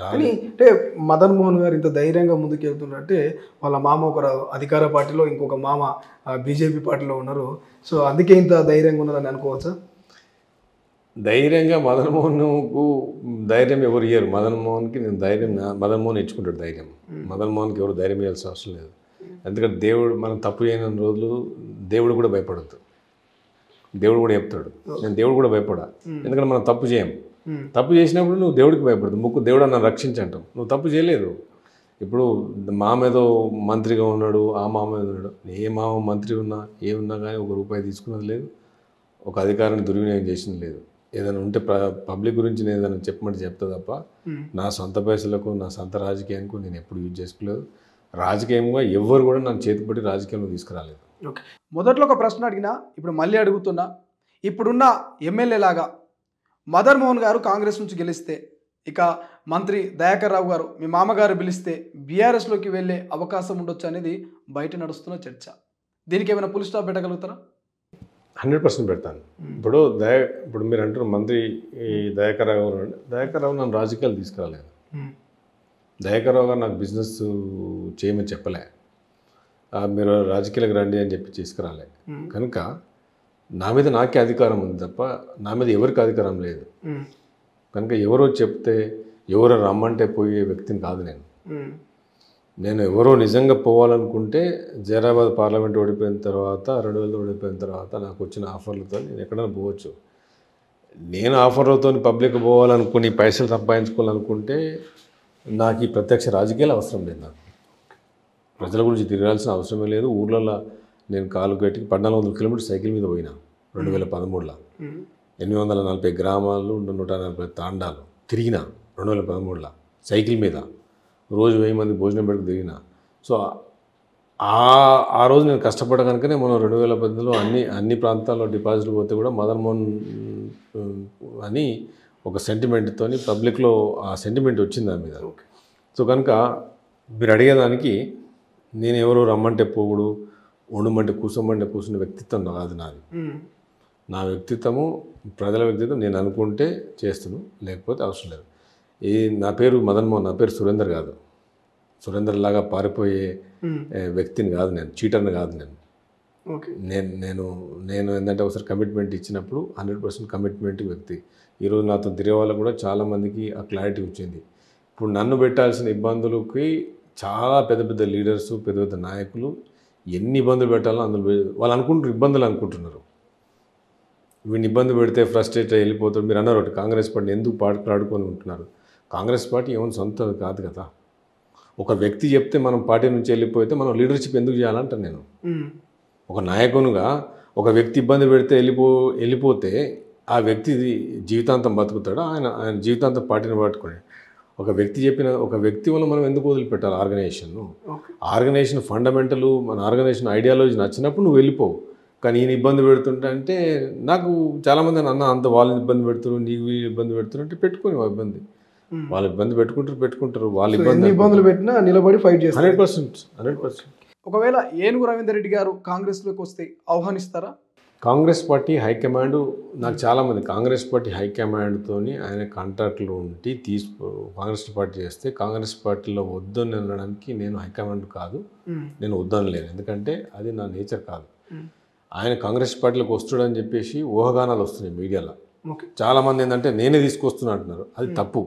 కానీ అంటే మదన్ మోహన్ గారు ఇంత ధైర్యంగా ముందుకు వెళ్తున్నారు అంటే వాళ్ళ మామ ఒక అధికార పార్టీలో ఇంకొక మామ బీజేపీ పార్టీలో ఉన్నారు సో అందుకే ఇంత ధైర్యంగా ఉన్నారని అనుకోవచ్చా ధైర్యంగా మదన్ మోహన్కు ధైర్యం ఎవరు ఇయ్యారు మదన్ మోహన్కి నేను ధైర్యం మదన్ మోహన్ ఇచ్చుకుంటాడు ధైర్యం మదన్ మోహన్కి ఎవరు ధైర్యం ఇవ్వాల్సిన అవసరం లేదు ఎందుకంటే దేవుడు మనం తప్పు చేయని రోజులు దేవుడు కూడా భయపడద్దు దేవుడు కూడా చెప్తాడు నేను దేవుడు కూడా భయపడా ఎందుకంటే మనం తప్పు చేయం Hmm. తప్పు చేసినప్పుడు నువ్వు దేవుడికి భయపడదు ముక్కు దేవుడు అన్న రక్షించంటావు నువ్వు తప్పు చేయలేదు ఇప్పుడు మామేదో మంత్రిగా ఉన్నాడు ఆ మామ ఉన్నాడు ఏ మామ మంత్రి ఉన్నా ఏ ఉన్నా కానీ ఒక రూపాయి తీసుకున్నది లేదు ఒక అధికారాన్ని దుర్వినియోగం చేసింది లేదు ఏదైనా ఉంటే పబ్లిక్ గురించి నేను ఏదైనా చెప్పమంటే చెప్తా తప్ప hmm. నా సొంత పైసలకు నా సొంత రాజకీయానికి నేను ఎప్పుడు యూజ్ చేసుకోలేదు రాజకీయంగా ఎవ్వరు కూడా నన్ను చేతిపట్టి రాజకీయంలో తీసుకురాలేదు ఓకే మొదట్లో ఒక ప్రశ్న అడిగినా ఇప్పుడు మళ్ళీ అడుగుతున్నా ఇప్పుడున్న ఎమ్మెల్యేలాగా మదన్ మోహన్ గారు కాంగ్రెస్ నుంచి గెలిస్తే ఇక మంత్రి దయాకర్ రావు గారు మీ మామగారు పిలిస్తే బీఆర్ఎస్లోకి వెళ్ళే అవకాశం ఉండొచ్చు అనేది బయట నడుస్తున్న చర్చ దీనికి ఏమైనా పులి స్టాప్ పెట్టగలుగుతారా హండ్రెడ్ పర్సెంట్ పెడతాను ఇప్పుడు దయా ఇప్పుడు మీరు అంటారు మంత్రి దయాకర్ రావు గారు దయాకర్ రావు నన్ను రాజకీయాలు తీసుకురాలేదు దయాకర్ రావు గారు నాకు బిజినెస్ చేయమని చెప్పలే మీరు రాజకీయాలకు రండి అని చెప్పి తీసుకురాలే కనుక నా మీద నాకే అధికారం ఉంది తప్ప నా మీద ఎవరికి అధికారం లేదు కనుక ఎవరో చెప్తే ఎవరో రమ్మంటే పోయే వ్యక్తిని కాదు నేను నేను ఎవరో నిజంగా పోవాలనుకుంటే జైరాబాద్ పార్లమెంట్ ఓడిపోయిన తర్వాత రెండు వేలు ఓడిపోయిన తర్వాత నాకు వచ్చిన ఆఫర్లతో నేను ఎక్కడైనా పోవచ్చు నేను ఆఫర్లతో పబ్లిక్ పోవాలనుకుని పైసలు సంపాదించుకోవాలనుకుంటే నాకు ఈ ప్రత్యక్ష రాజకీయాలు అవసరం లేదు నాకు ప్రజల గురించి తిరగాల్సిన అవసరమే లేదు ఊర్లలో నేను కాలు గట్టి పద్నాలుగు వందల కిలోమీటర్ సైకిల్ మీద పోయినా రెండు వేల పదమూడులో ఎనిమిది వందల నలభై గ్రామాలు నూట నలభై తాండాలు తిరిగిన రెండు వేల పదమూడులో సైకిల్ మీద రోజు వెయ్యి మంది భోజనం పెట్టుకు తిరిగిన సో ఆ ఆ రోజు నేను కష్టపడ్డ కనుకనే మనం రెండు వేల పద్దెనిమిదిలో అన్ని అన్ని ప్రాంతాల్లో డిపాజిట్లు పోతే కూడా మదన్ మోహన్ అని ఒక సెంటిమెంట్తో పబ్లిక్లో ఆ సెంటిమెంట్ వచ్చింది దాని మీద సో కనుక మీరు అడిగేదానికి నేను ఎవరు రమ్మంటే పోగుడు ఉండమంటే కూర్చోమంటే కూర్చున్న వ్యక్తిత్వం కాదు నాది నా వ్యక్తిత్వము ప్రజల వ్యక్తిత్వం నేను అనుకుంటే చేస్తాను లేకపోతే అవసరం లేదు ఈ నా పేరు మదన్ మోహన్ నా పేరు సురేందర్ కాదు సురేందర్ లాగా పారిపోయే వ్యక్తిని కాదు నేను చీటర్ని కాదు నేను నేను నేను నేను ఏంటంటే ఒకసారి కమిట్మెంట్ ఇచ్చినప్పుడు హండ్రెడ్ పర్సెంట్ కమిట్మెంట్ వ్యక్తి ఈరోజు నాతో తిరిగే వాళ్ళకు కూడా చాలామందికి ఆ క్లారిటీ వచ్చింది ఇప్పుడు నన్ను పెట్టాల్సిన ఇబ్బందులకి చాలా పెద్ద పెద్ద లీడర్స్ పెద్ద పెద్ద నాయకులు ఎన్ని ఇబ్బందులు పెట్టాలో అందులో వాళ్ళు అనుకుంటున్నారు ఇబ్బందులు అనుకుంటున్నారు వీడిని ఇబ్బంది పెడితే ఫ్రస్ట్రేట్ వెళ్ళిపోతారు మీరు అన్నారు ఒకటి కాంగ్రెస్ పార్టీని ఎందుకు పాడుకొని ఉంటున్నారు కాంగ్రెస్ పార్టీ ఏమైనా సొంత కాదు కదా ఒక వ్యక్తి చెప్తే మనం పార్టీ నుంచి వెళ్ళిపోతే మనం లీడర్షిప్ ఎందుకు చేయాలంటాను నేను ఒక నాయకునిగా ఒక వ్యక్తి ఇబ్బంది పెడితే వెళ్ళిపో వెళ్ళిపోతే ఆ వ్యక్తి జీవితాంతం బతుకుతాడు ఆయన ఆయన జీవితాంతం పార్టీని పట్టుకునే ఒక వ్యక్తి చెప్పిన ఒక వ్యక్తి వల్ల మనం ఎందుకు వదిలిపెట్టాలి ఆర్గనైజేషన్ ఆర్గనైజేషన్ ఫండమెంటల్ మన ఆర్గనైజేషన్ ఐడియాలజీ నచ్చినప్పుడు నువ్వు వెళ్ళిపోవు కానీ ఈయన ఇబ్బంది పెడుతుంటే అంటే నాకు చాలామంది అన్న అంత వాళ్ళని ఇబ్బంది పెడుతున్నారు నీకు వీళ్ళు ఇబ్బంది పెడుతున్నారు అంటే పెట్టుకొని ఇబ్బంది వాళ్ళు ఇబ్బంది పెట్టుకుంటారు పెట్టుకుంటారు వాళ్ళు ఇబ్బంది ఇబ్బందులు పెట్టినా నిలబడి ఫైట్ చేస్తారు హండ్రెడ్ పర్సెంట్ హండ్రెడ్ పర్సెంట్ ఒకవేళ ఏనుగు రవీందర్ రెడ్డి గారు కాంగ్రెస్లోకి వస్తే ఆహ్వానిస్తారా కాంగ్రెస్ పార్టీ హైకమాండ్ నాకు చాలామంది కాంగ్రెస్ పార్టీ హైకమాండ్తో ఆయన కాంట్రాక్ట్లు ఉండి తీసు కాంగ్రెస్ పార్టీ చేస్తే కాంగ్రెస్ పార్టీలో వద్దని అనడానికి నేను హైకమాండ్ కాదు నేను వద్దని లేను ఎందుకంటే అది నా నేచర్ కాదు ఆయన కాంగ్రెస్ పార్టీలోకి వస్తాడని చెప్పేసి ఊహగానాలు వస్తున్నాయి మీడియాలో చాలామంది ఏంటంటే నేనే తీసుకొస్తున్నా అంటున్నారు అది తప్పు